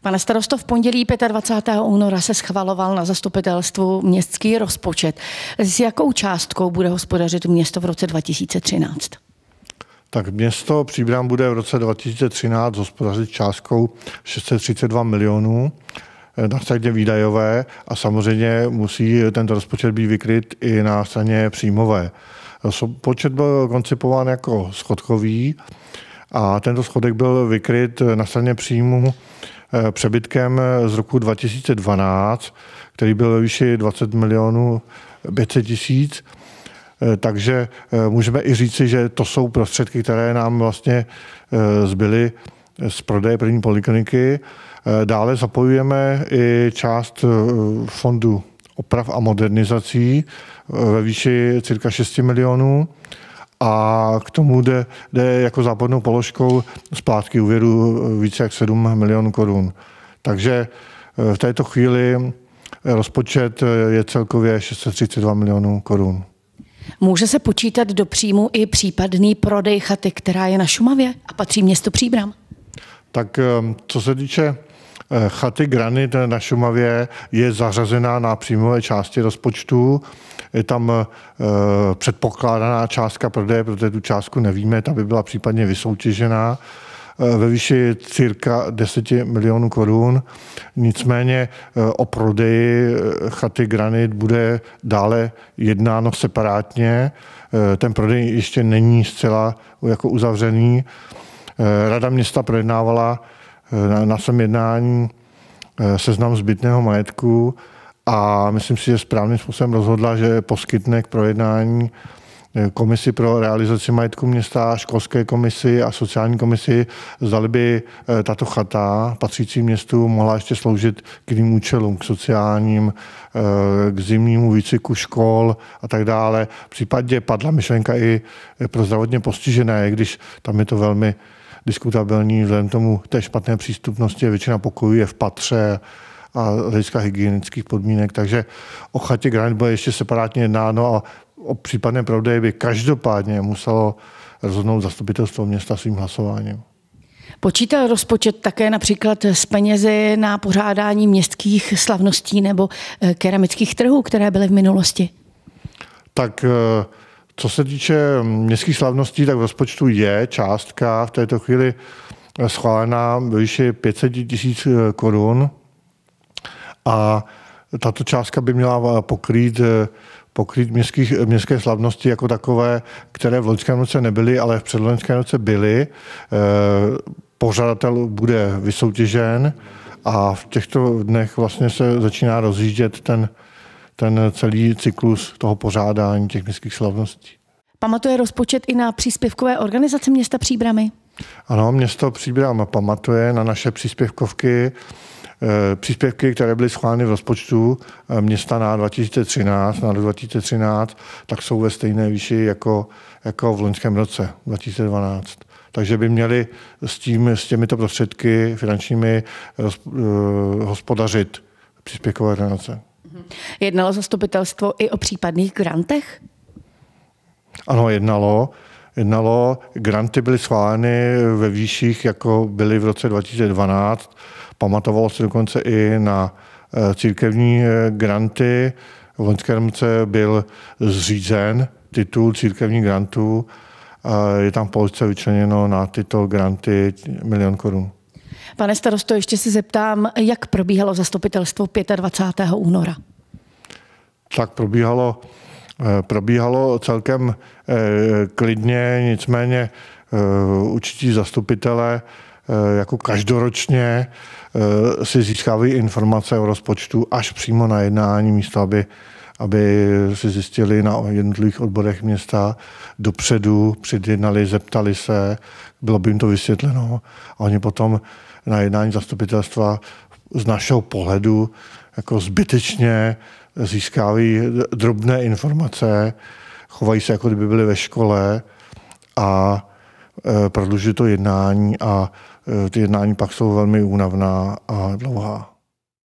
Pane starosto, v pondělí 25. února se schvaloval na zastupitelstvu městský rozpočet. S jakou částkou bude hospodařit město v roce 2013? Tak město Příbram bude v roce 2013 hospodařit částkou 632 milionů eh, na straně výdajové a samozřejmě musí tento rozpočet být vykryt i na straně příjmové. Počet byl koncipován jako schodkový a tento schodek byl vykryt na straně příjmu Eh, přebytkem eh, z roku 2012, který byl ve výši 20 milionů 500 tisíc. Eh, takže můžeme i říci, že to jsou prostředky, které nám vlastně zbyly z prodeje první polikliniky. Dále zapojujeme i část fondu oprav a modernizací ve výši cirka 6 milionů a k tomu jde, jde jako západnou položkou splátky úvěru eh, více jak 7 milionů korun. Takže eh, v této chvíli eh, rozpočet je celkově 632 milionů korun. Může se počítat do příjmu i případný prodej chaty, která je na Šumavě a patří městu Příbram? Tak co se týče Eh, chaty Granit na Šumavě je zařazená na příjmové části rozpočtu. Je tam eh, předpokládaná částka prodeje, protože tu částku nevíme, ta by byla případně vysoutěžená eh, ve výši cirka 10 milionů korun. Nicméně o prodeji chaty Granit bude dále jednáno separátně. Ten prodej ještě není zcela jako uzavřený. Rada města projednávala na, na svém jednání eh, seznam zbytného majetku a myslím si, že správným způsobem rozhodla, že poskytne k projednání eh, komisi pro realizaci majetku města, školské komisi a sociální komisi, zdali by eh, tato chata patřící městu mohla ještě sloužit k jiným účelům, k sociálním, k zimnímu výciku škol a tak dále. V případě padla myšlenka i pro zdravotně postižené, když tam je to velmi diskutabilní vzhledem tomu té špatné přístupnosti. Většina pokojů je v patře a hlediska hygienických podmínek. Takže o chatě Granit bude ještě separátně jednáno a o případné prodeji by každopádně muselo rozhodnout zastupitelstvo města svým hlasováním. Počítal rozpočet také například s penězi na pořádání městských slavností nebo eh, keramických trhů, které byly v minulosti? Tak eh, co se týče městských slavností, tak v rozpočtu je částka v této chvíli eh, schválená ve výši 500 tisíc eh, korun a tato částka by měla eh, pokrýt pokrýt městských, městské slavnosti jako takové, které v loňském roce nebyly, ale v předloňském roce byly. Pořadatel bude vysoutěžen a v těchto dnech vlastně se začíná rozjíždět ten, ten celý cyklus toho pořádání těch městských slavností. Pamatuje rozpočet i na příspěvkové organizace města Příbramy? Ano, město Příbram pamatuje na naše příspěvkovky, eh, příspěvky, které byly schváleny v rozpočtu eh, města na 2013, na 2013, tak jsou ve stejné výši jako, jako v loňském roce 2012. Takže by měli s, tím, s těmito prostředky finančními eh, hospodařit příspěvkové organizace. Jednalo zastupitelstvo i o případných grantech? Ano, jednalo. Jednalo, granty byly schváleny ve výších, jako byly v roce 2012. Pamatovalo se dokonce i na eh, církevní eh, granty. V loňském roce byl zřízen titul církevních grantů. Eh, je tam v Polsce vyčleněno na tyto granty milion korun. Pane starosto, ještě se zeptám, jak probíhalo zastupitelstvo 25. února? Tak probíhalo, eh, probíhalo celkem eh, klidně, nicméně eh, určití zastupitelé jako každoročně si získávají informace o rozpočtu až přímo na jednání místo, aby aby si zjistili na jednotlivých odborech města dopředu, předjednali, zeptali se, bylo by jim to vysvětleno a oni potom na jednání zastupitelstva z našeho pohledu jako zbytečně získávají drobné informace, chovají se, jako kdyby byli ve škole a e, prodlužují to jednání a e, ty jednání pak jsou velmi únavná a dlouhá.